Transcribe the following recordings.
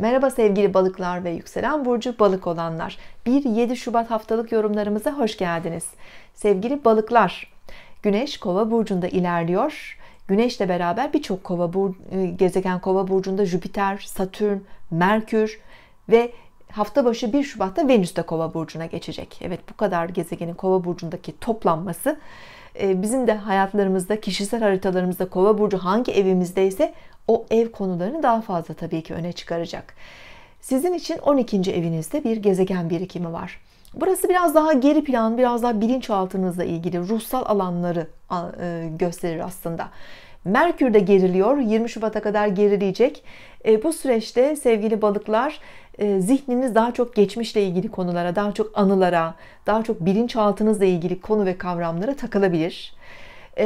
Merhaba sevgili balıklar ve yükselen burcu balık olanlar. 1-7 Şubat haftalık yorumlarımıza hoş geldiniz. Sevgili balıklar, Güneş Kova burcunda ilerliyor. Güneşle beraber birçok kova bur e, gezegen Kova burcunda Jüpiter, Satürn, Merkür ve hafta başı 1 Şubat'ta Venüs de Kova burcuna geçecek. Evet bu kadar gezegenin Kova burcundaki toplanması e, bizim de hayatlarımızda, kişisel haritalarımızda Kova burcu hangi evimizdeyse o ev konularını daha fazla tabii ki öne çıkaracak. Sizin için 12. evinizde bir gezegen birikimi var. Burası biraz daha geri plan, biraz daha bilinçaltınızla ilgili ruhsal alanları e, gösterir aslında. Merkür de geriliyor. 20 Şubat'a kadar gerileyecek. E, bu süreçte sevgili balıklar e, zihniniz daha çok geçmişle ilgili konulara, daha çok anılara, daha çok bilinçaltınızla ilgili konu ve kavramlara takılabilir. E,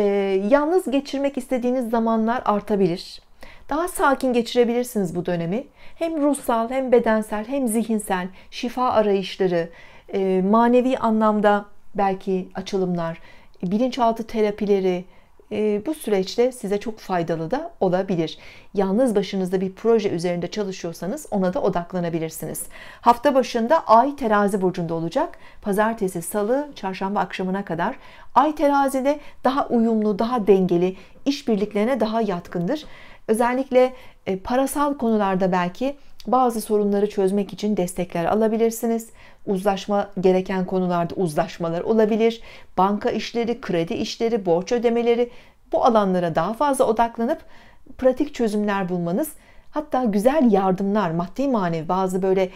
yalnız geçirmek istediğiniz zamanlar artabilir. Daha sakin geçirebilirsiniz bu dönemi. Hem ruhsal hem bedensel hem zihinsel şifa arayışları, e, manevi anlamda belki açılımlar, bilinçaltı terapileri, ee, bu süreçte size çok faydalı da olabilir. Yalnız başınızda bir proje üzerinde çalışıyorsanız ona da odaklanabilirsiniz. Hafta başında Ay terazi burcunda olacak. Pazartesi, salı, çarşamba akşamına kadar Ay terazide daha uyumlu, daha dengeli, işbirliklerine daha yatkındır. Özellikle e, parasal konularda belki bazı sorunları çözmek için destekler alabilirsiniz uzlaşma gereken konularda uzlaşmalar olabilir. Banka işleri, kredi işleri, borç ödemeleri bu alanlara daha fazla odaklanıp pratik çözümler bulmanız hatta güzel yardımlar, maddi manevi bazı böyle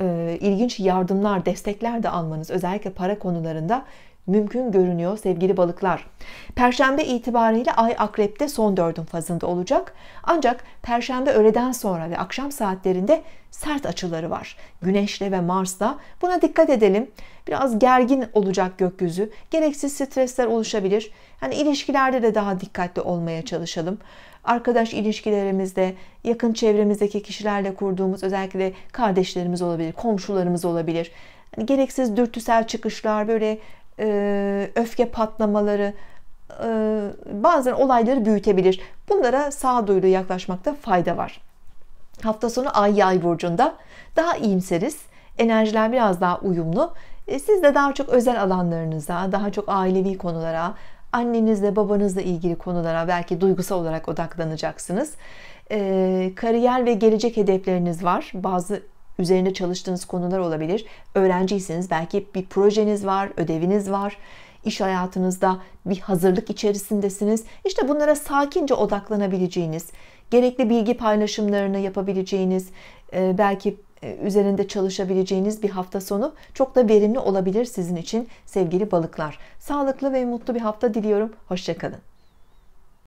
e, ilginç yardımlar, destekler de almanız özellikle para konularında mümkün görünüyor sevgili balıklar. Perşembe itibariyle ay akrepte son dördün fazında olacak. Ancak perşembe öğleden sonra ve akşam saatlerinde sert açıları var. Güneşle ve Mars'la buna dikkat edelim. Biraz gergin olacak gökyüzü. Gereksiz stresler oluşabilir. Yani ilişkilerde de daha dikkatli olmaya çalışalım. Arkadaş ilişkilerimizde, yakın çevremizdeki kişilerle kurduğumuz özellikle kardeşlerimiz olabilir, komşularımız olabilir. Yani gereksiz dürtüsel çıkışlar, böyle e, öfke patlamaları e, bazen olayları büyütebilir. Bunlara sağduyulu yaklaşmakta fayda var. Hafta sonu Ay Yay burcunda daha iyimseriz. Enerjiler biraz daha uyumlu. E, siz de daha çok özel alanlarınıza, daha çok ailevi konulara, annenizle babanızla ilgili konulara belki duygusal olarak odaklanacaksınız. kariyer ve gelecek hedefleriniz var. Bazı üzerinde çalıştığınız konular olabilir. Öğrenciyseniz belki bir projeniz var, ödeviniz var. İş hayatınızda bir hazırlık içerisindesiniz. İşte bunlara sakince odaklanabileceğiniz, gerekli bilgi paylaşımlarını yapabileceğiniz, e, belki e, üzerinde çalışabileceğiniz bir hafta sonu çok da verimli olabilir sizin için sevgili balıklar. Sağlıklı ve mutlu bir hafta diliyorum. Hoşçakalın.